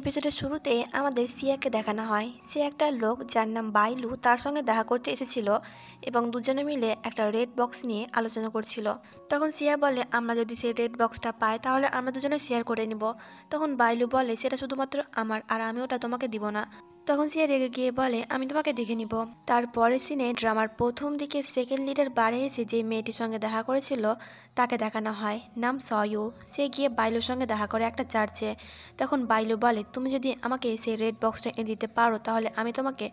এপিসোডের শুরুতে আমাদের সিয়াকে দেখানো হয় সে একটা লোক যার নাম বাইলু তার সঙ্গে দেখা করতে এসেছিল এবং দুজনে মিলে একটা রেড বক্স নিয়ে আলোচনা করছিল তখন সিয়া বলে আমরা যদি সেই রেড বক্সটা পাই তাহলে আমরা দুজনে শেয়ার করে নিব তখন বাইলু বলে সেটা শুধুমাত্র আমার আর আমি ওটা তোমাকে দিব না তখন সিয়া রেগে গিয়ে বলে আমি তোমাকে দেখে নিব তারপরে সিনে ড্রামার প্রথম দিকে সেকেন্ড লিডার বারে এসে যে মেয়েটির সঙ্গে দেখা করেছিল তাকে দেখানো হয় নাম সয়ু সে গিয়ে বাইলোর সঙ্গে দেখা করে একটা চার্চে তখন বাইলো বলে তুমি যদি আমাকে সেই রেড বক্সটা এনে দিতে পারো তাহলে আমি তোমাকে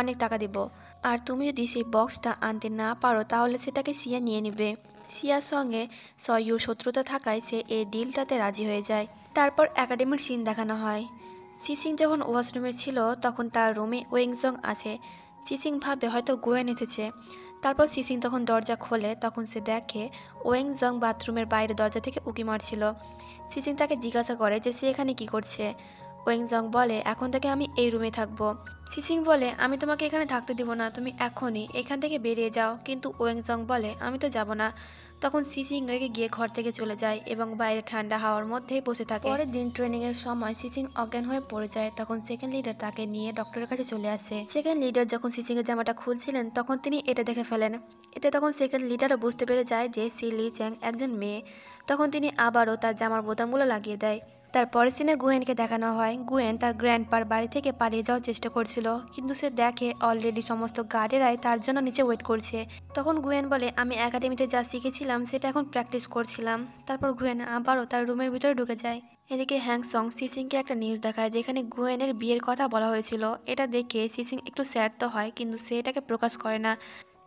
অনেক টাকা দিব আর তুমি যদি সেই বক্সটা আনতে না পারো তাহলে সেটাকে সিয়া নিয়ে নেবে সিয়ার সঙ্গে সয়ুর শত্রুতা থাকায় সে এই ডিলটাতে রাজি হয়ে যায় তারপর একাডেমির সিন দেখানো হয় সিসিং যখন ওয়াশরুমে ছিল তখন তার রুমে ওয়েংজং আছে সিসিং ভাবে হয়তো গোয়েন এসেছে তারপর সিসিং তখন দরজা খোলে তখন সে দেখে ওয়েংজং বাথরুমের বাইরে দরজা থেকে উকি মারছিল সিসিং তাকে জিজ্ঞাসা করে যে সে এখানে কি করছে ওয়েংজং বলে এখন থেকে আমি এই রুমে থাকবো সিসিং বলে আমি তোমাকে এখানে থাকতে দিব না তুমি এখনই এখান থেকে বেরিয়ে যাও কিন্তু ওয়েংজং বলে আমি তো যাব না তখন সিসিং রেগে গিয়ে ঘর থেকে চলে যায় এবং বাইরে ঠান্ডা হাওয়ার মধ্যেই বসে থাকে পরের দিন ট্রেনিংয়ের সময় সিসিং অজ্ঞান হয়ে পড়ে যায় তখন সেকেন্ড লিডার তাকে নিয়ে ডক্টরের কাছে চলে আসে সেকেন্ড লিডার যখন এর জামাটা খুলছিলেন তখন তিনি এটা দেখে ফেলেন এতে তখন সেকেন্ড লিডারও বুঝতে পেরে যায় যে সিলি চ্যাং একজন মেয়ে তখন তিনি আবারও তার জামার বোতামগুলো লাগিয়ে দেয় তার পরের সিনে গুয়েনকে দেখানো হয় গুয়েন তার গ্র্যান্ডপার বাড়ি থেকে পালিয়ে যাওয়ার চেষ্টা করছিল কিন্তু সে দেখে অলরেডি সমস্ত গার্ডেরাই তার জন্য নিচে ওয়েট করছে তখন গুয়েন বলে আমি একাডেমিতে যা শিখেছিলাম সেটা এখন প্র্যাকটিস করছিলাম তারপর গুয়েন আবারও তার রুমের ভিতরে ঢুকে যায় এদিকে হ্যাং সং সিসিংকে একটা নিউজ দেখায় যেখানে গুয়েনের বিয়ের কথা বলা হয়েছিল এটা দেখে সিসিং একটু স্যাড তো হয় কিন্তু সে এটাকে প্রকাশ করে না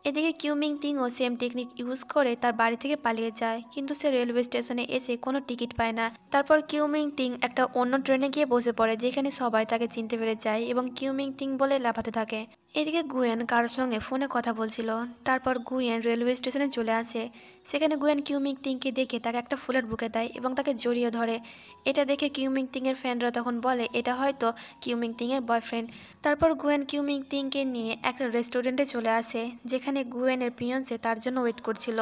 এদিকে কিউমিং ও সেম টেকনিক ইউজ করে তার বাড়ি থেকে পালিয়ে যায় কিন্তু সে রেলওয়ে স্টেশনে এসে কোনো টিকিট পায় না তারপর কিউমিং টিং একটা অন্য ট্রেনে গিয়ে বসে পড়ে যেখানে সবাই তাকে চিনতে পেরে যায় এবং কিউমিং টিং বলে লাফাতে থাকে এদিকে গুয়েন কারোর সঙ্গে ফোনে কথা বলছিল তারপর গুয়েন রেলওয়ে স্টেশনে চলে আসে সেখানে গুয়েন কিউমিং তিংকে দেখে তাকে একটা ফুলের বুকে দেয় এবং তাকে জড়িয়ে ধরে এটা দেখে কিউমিং তিংয়ের ফ্রেন্ডরা তখন বলে এটা হয়তো কিউমিং তিংয়ের বয়ফ্রেন্ড তারপর গুয়েন কিউমিং তিংকে নিয়ে একটা রেস্টুরেন্টে চলে আসে যেখানে গুয়েনের পিয়নসে তার জন্য ওয়েট করছিল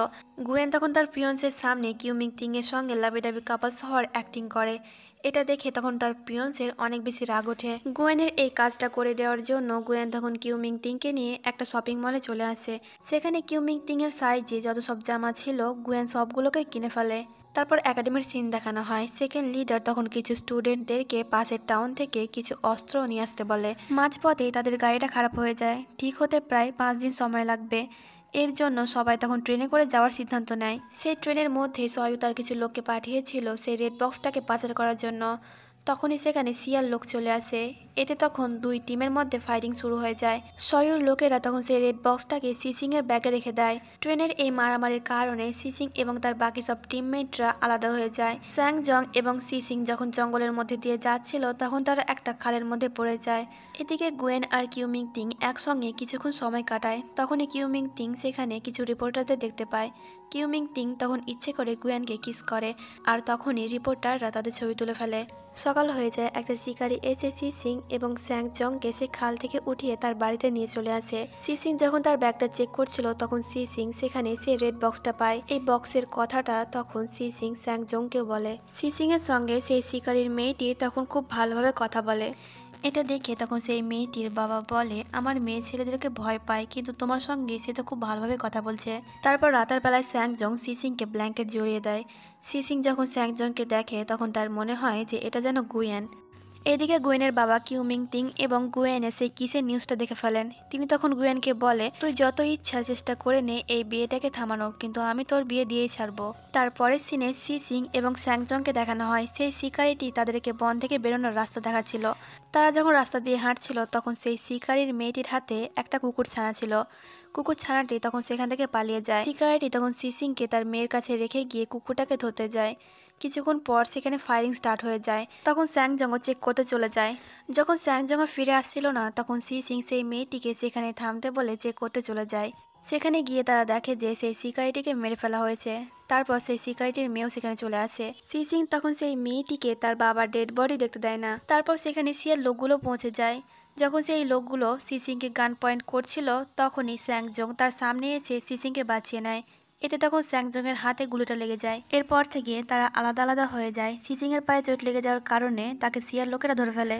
গুয়েন তখন তার পিয়নসের সামনে কিউমিং তিংয়ের সঙ্গে লাবিডাবি কাপাল হওয়ার অ্যাক্টিং করে এটা দেখে তখন তার পিয়ন্সের অনেক বেশি রাগ ওঠে গোয়েনের এই কাজটা করে দেওয়ার জন্য গোয়েন তখন কিউমিং তিংকে নিয়ে একটা শপিং মলে চলে আসে সেখানে কিউমিং তিং এর সাইজে যত সব জামা ছিল গোয়েন সবগুলোকে কিনে ফেলে তারপর একাডেমির সিন দেখানো হয় সেকেন্ড লিডার তখন কিছু স্টুডেন্টদেরকে পাশের টাউন থেকে কিছু অস্ত্র নিয়ে আসতে বলে মাঝপথে তাদের গাড়িটা খারাপ হয়ে যায় ঠিক হতে প্রায় পাঁচ দিন সময় লাগবে এর জন্য সবাই তখন ট্রেনে করে যাওয়ার সিদ্ধান্ত নেয় সেই ট্রেনের মধ্যে সয়ু তার কিছু লোককে পাঠিয়েছিল সেই রেড বক্সটাকে পাচার করার জন্য তখনই সেখানে সিয়ার লোক চলে আসে এতে তখন দুই টিমের মধ্যে ফাইটিং শুরু হয়ে যায় সয়ুর লোকেরা তখন সেই রেড বক্সটাকে সিসিং এর ব্যাগে রেখে দেয় ট্রেনের এই মারামারির কারণে সিসিং এবং তার বাকি সব টিমমেটরা আলাদা হয়ে যায় স্যাং জং এবং সিসিং যখন জঙ্গলের মধ্যে দিয়ে যাচ্ছিল তখন তারা একটা খালের মধ্যে পড়ে যায় এদিকে গুয়েন আর কিউমিং টিং একসঙ্গে কিছুক্ষণ সময় কাটায় তখনই কিউমিং টিং সেখানে কিছু রিপোর্টারদের দেখতে পায় কিউমিং টিং তখন ইচ্ছে করে গুয়েনকে কিস করে আর তখনই রিপোর্টাররা তাদের ছবি তুলে ফেলে সকাল হয়ে যায় একটা শিকারি এসে সি সিং এবং স্যাং জংকে সে খাল থেকে উঠিয়ে তার বাড়িতে নিয়ে চলে আসে সি সিং যখন তার ব্যাগটা চেক করছিল তখন সি সিং সেখানে সে রেড বক্সটা পায় এই বক্সের কথাটা তখন সি সিং স্যাং জংকে বলে সি সিং এর সঙ্গে সেই শিকারির মেয়েটি তখন খুব ভালোভাবে কথা বলে এটা দেখে তখন সেই মেয়েটির বাবা বলে আমার মেয়ে ছেলেদেরকে ভয় পায় কিন্তু তোমার সঙ্গে সে তো খুব ভালোভাবে কথা বলছে তারপর রাতের বেলায় স্যাংজং সিসিংকে ব্ল্যাঙ্কেট জড়িয়ে দেয় সিসিং যখন স্যাংজংকে দেখে তখন তার মনে হয় যে এটা যেন গুয়েন এদিকে গুয়েনের বাবা কিউমিং তিং এবং গুয়েনে সেই কিসের নিউজটা দেখে ফেলেন তিনি তখন গুয়েনকে বলে তুই যত ইচ্ছা চেষ্টা করে নে এই বিয়েটাকে থামানোর কিন্তু আমি তোর বিয়ে দিয়েই ছাড়বো তারপরের সিনে সি সিং এবং স্যাংজংকে দেখানো হয় সেই শিকারিটি তাদেরকে বন থেকে বেরোনোর রাস্তা দেখাচ্ছিল তারা যখন রাস্তা দিয়ে হাঁটছিল তখন সেই শিকারির মেয়েটির হাতে একটা কুকুর ছানা ছিল কুকুর ছানাটি তখন সেখান থেকে পালিয়ে যায় শিকারিটি তখন সিসিংকে তার মেয়ের কাছে রেখে গিয়ে কুকুরটাকে ধরতে যায় কিছুক্ষণ পর সেখানে ফায়ারিং স্টার্ট হয়ে যায় তখন স্যাংজঙ্গ চেক করতে চলে যায় যখন স্যাংজঙ্গ ফিরে আসছিল না তখন সি সিং সেই মেয়েটিকে সেখানে থামতে বলে চেক করতে চলে যায় সেখানে গিয়ে তারা দেখে যে সেই শিকারিটিকে মেরে ফেলা হয়েছে তারপর সেই শিকারিটির মেয়েও সেখানে চলে আসে সি সিং তখন সেই মেয়েটিকে তার বাবার ডেড বডি দেখতে দেয় না তারপর সেখানে সিয়ার লোকগুলো পৌঁছে যায় যখন সেই লোকগুলো সি সিংকে গান পয়েন্ট করছিল তখনই স্যাংজং তার সামনে এসে সি সিংকে বাঁচিয়ে নেয় এতে তখন স্যাংজংয়ের হাতে গুলিটা লেগে যায় এরপর থেকে তারা আলাদা আলাদা হয়ে যায় সিসিংয়ের পায়ে চোট লেগে যাওয়ার কারণে তাকে সিয়ার লোকেরা ধরে ফেলে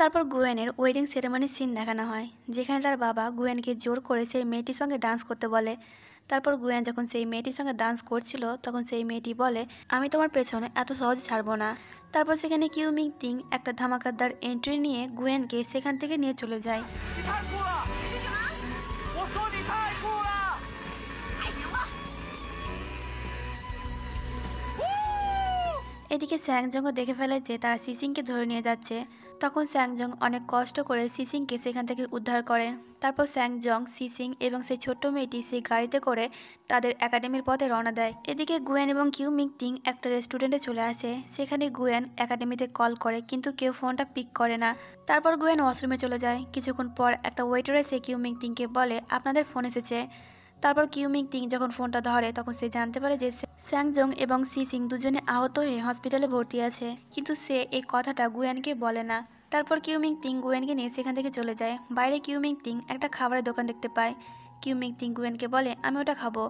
তারপর গুয়েনের ওয়েডিং সেরেমনির সিন দেখানো হয় যেখানে তার বাবা গুয়েনকে জোর করে সেই মেয়েটির সঙ্গে ডান্স করতে বলে তারপর গুয়েন যখন সেই মেয়েটির সঙ্গে ডান্স করছিল তখন সেই মেয়েটি বলে আমি তোমার পেছনে এত সহজে ছাড়বো না তারপর সেখানে কিউ মিং তিং একটা ধামাকাদার এন্ট্রি নিয়ে গুয়েনকে সেখান থেকে নিয়ে চলে যায় এদিকে স্যাংজংও দেখে ফেলে যে তারা সিসিংকে ধরে নিয়ে যাচ্ছে তখন স্যাংজং অনেক কষ্ট করে সিসিংকে সেখান থেকে উদ্ধার করে তারপর স্যাংজং সিসিং এবং সেই ছোট্ট মেয়েটি সেই গাড়িতে করে তাদের একাডেমির পথে রওনা দেয় এদিকে গুয়েন এবং কিউ মিকটিং একটা রেস্টুরেন্টে চলে আসে সেখানে গুয়েন একাডেমিতে কল করে কিন্তু কেউ ফোনটা পিক করে না তারপর গুয়েন ওয়াশরুমে চলে যায় কিছুক্ষণ পর একটা ওয়েটার এসে কিউ মিকটিংকে বলে আপনাদের ফোন এসেছে তারপর কিউমিং তিং যখন ফোনটা ধরে তখন সে জানতে পারে যে স্যাংজং এবং সি সিং দুজনে আহত হয়ে হসপিটালে ভর্তি আছে কিন্তু সে এই কথাটা গুয়েনকে বলে না তারপর কিউমিং তিং গুয়েনকে নিয়ে সেখান থেকে চলে যায় বাইরে কিউমিং তিং একটা খাবারের দোকান দেখতে পায় কিউমিং তিং গুয়েনকে বলে আমি ওটা খাবো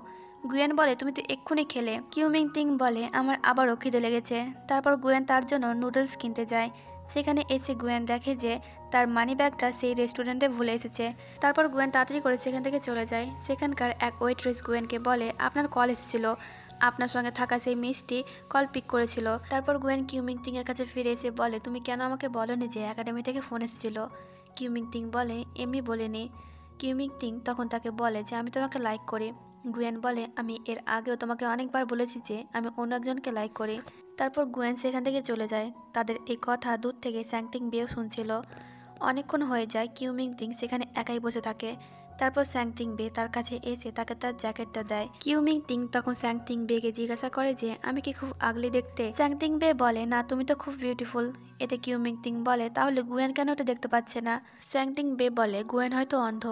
গুয়েন বলে তুমি তো এক্ষুনি খেলে কিউমিং তিং বলে আমার আবারও খিদে লেগেছে তারপর গুয়েন তার জন্য নুডলস কিনতে যায় সেখানে এসে গুয়েন দেখে যে তার মানি ব্যাগটা সেই রেস্টুরেন্টে ভুলে এসেছে তারপর গোয়েন তাড়াতাড়ি করে সেখান থেকে চলে যায় সেখানকার এক ওয়েট্রেস গোয়েনকে বলে আপনার কল এসেছিল আপনার সঙ্গে থাকা সেই মিষ্টি কল পিক করেছিল তারপর গোয়েন কিউমিং এর কাছে ফিরে এসে বলে তুমি কেন আমাকে বলনি যে একাডেমি থেকে ফোন এসেছিল কিউমিং তিং বলে এমনি বলিনি কিউমিং তিং তখন তাকে বলে যে আমি তোমাকে লাইক করি গুয়েন বলে আমি এর আগেও তোমাকে অনেকবার বলেছি যে আমি অন্য একজনকে লাইক করি তারপর গুয়েন সেখান থেকে চলে যায় তাদের এই কথা দূর থেকে স্যাংটিং বিয়েও শুনছিল অনেকক্ষণ হয়ে যায় কিউমিং টিং সেখানে একাই বসে থাকে তারপর স্যাংতিং বে তার কাছে এসে তাকে তার জ্যাকেটটা দেয় কিউমিং টিং তখন স্যাংতিং বেকে জিজ্ঞাসা করে যে আমি কি খুব আগলি দেখতে স্যাংতিং বে বলে না তুমি তো খুব বিউটিফুল এতে কিউমিং তিং বলে তাহলে গুয়েন কেন ওটা দেখতে পাচ্ছে না স্যাংতিং বে বলে গুয়েন হয়তো অন্ধ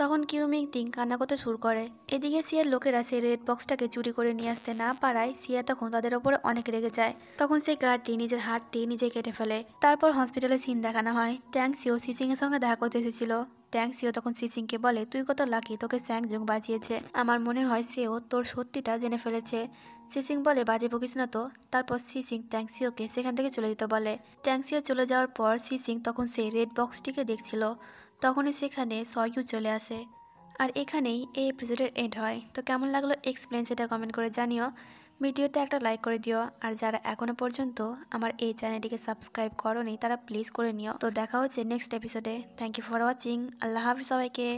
তখন কিউমিং তিং কান্না করতে শুরু করে এদিকে সিয়ার লোকেরা সেই রেড বক্সটাকে চুরি করে নিয়ে আসতে না পারায় সিয়া তখন তাদের ওপরে অনেক রেগে যায় তখন সেই গার্ডটি নিজের হাতটি নিজে কেটে ফেলে তারপর হসপিটালে সিন দেখানো হয় ট্যাং সিও সিসিং এর সঙ্গে দেখা করতে এসেছিল ট্যাং সিও তখন সিসিংকে বলে তুই কত লাকি তোকে স্যাংজং বাঁচিয়েছে আমার মনে হয় সেও তোর সত্যিটা জেনে ফেলেছে সিসিং বলে বাজে বকিস না তো তারপর সিসিং ট্যাংসিওকে সেখান থেকে চলে যেতে বলে ট্যাংসিও চলে যাওয়ার পর সিসিং তখন সেই রেড বক্সটিকে দেখছিল তখনই সেখানে সয়ু চলে আসে আর এখানেই এই এপিসোডের এন্ড হয় তো কেমন লাগলো এক্সপ্লেন এটা কমেন্ট করে জানিও ভিডিওতে একটা লাইক করে দিও আর যারা এখনও পর্যন্ত আমার এই চ্যানেলটিকে সাবস্ক্রাইব করনি তারা প্লিজ করে নিও তো দেখা হচ্ছে নেক্সট এপিসোডে থ্যাংক ইউ ফর ওয়াচিং আল্লাহ হাফিজ সবাইকে